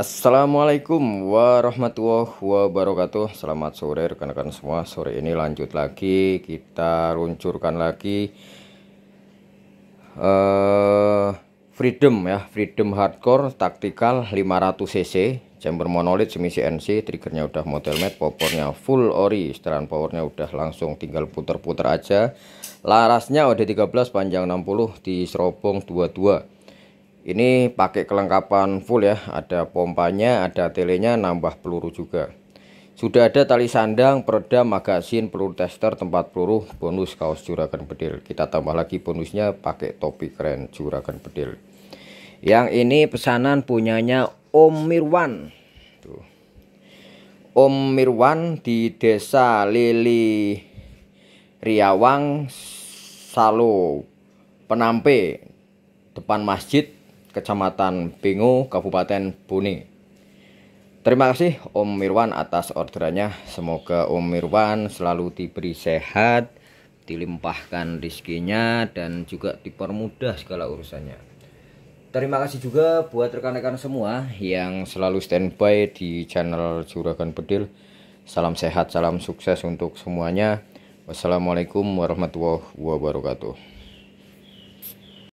Assalamualaikum warahmatullahi wabarakatuh Selamat sore rekan-rekan semua Sore ini lanjut lagi Kita luncurkan lagi uh, Freedom ya Freedom Hardcore Taktikal 500cc Chamber monolith semi CNC Triggernya udah model mat Popornya full ori Setelan powernya udah langsung tinggal puter-puter aja Larasnya udah 13 panjang 60 di serobong 22 ini pakai kelengkapan full ya ada pompanya ada telenya nambah peluru juga sudah ada tali sandang, peredam, magasin, peluru tester, tempat peluru, bonus kaos juragan bedil. Kita tambah lagi bonusnya pakai topi keren juragan bedil. Yang ini pesanan punyanya Om Mirwan. Tuh. Om Mirwan di Desa Lili Riawang Salo Penampe depan masjid Kecamatan Pingu, Kabupaten Bone. Terima kasih Om Mirwan atas orderannya. Semoga Om Mirwan selalu diberi sehat, dilimpahkan rezekinya dan juga dipermudah segala urusannya. Terima kasih juga buat rekan-rekan semua yang selalu standby di channel Juragan Bedil. Salam sehat, salam sukses untuk semuanya. Wassalamualaikum warahmatullahi wabarakatuh.